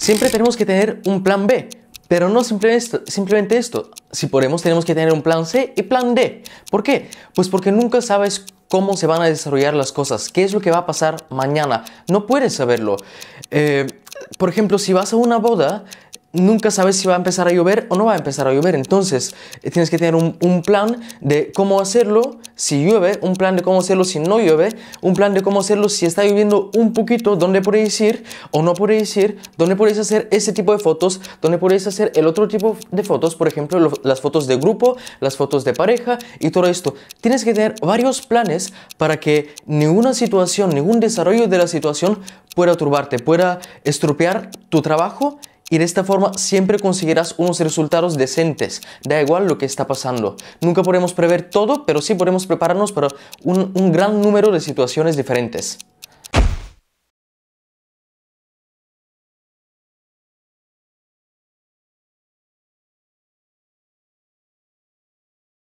Siempre tenemos que tener un plan B, pero no simplemente esto, Si podemos, tenemos que tener un plan C y plan D. ¿Por qué? Pues porque nunca sabes cómo se van a desarrollar las cosas, qué es lo que va a pasar mañana. No puedes saberlo. Eh, por ejemplo, si vas a una boda, nunca sabes si va a empezar a llover o no va a empezar a llover. Entonces, eh, tienes que tener un, plan de cómo hacerlo si llueve, un plan de cómo hacerlo si no llueve, un plan de cómo hacerlo si está lloviendo un poquito, dónde podéis ir o no podéis ir, dónde podéis hacer ese tipo de fotos, dónde podéis hacer el otro tipo de fotos, por ejemplo, las fotos de grupo, las fotos de pareja y todo esto. Tienes que tener varios planes para que ninguna situación, ningún desarrollo de la situación pueda turbarte, pueda estropear tu trabajo y de esta forma siempre conseguirás unos resultados decentes, da igual lo que está pasando. Nunca podemos prever todo, pero sí podemos prepararnos para un, un gran número de situaciones diferentes.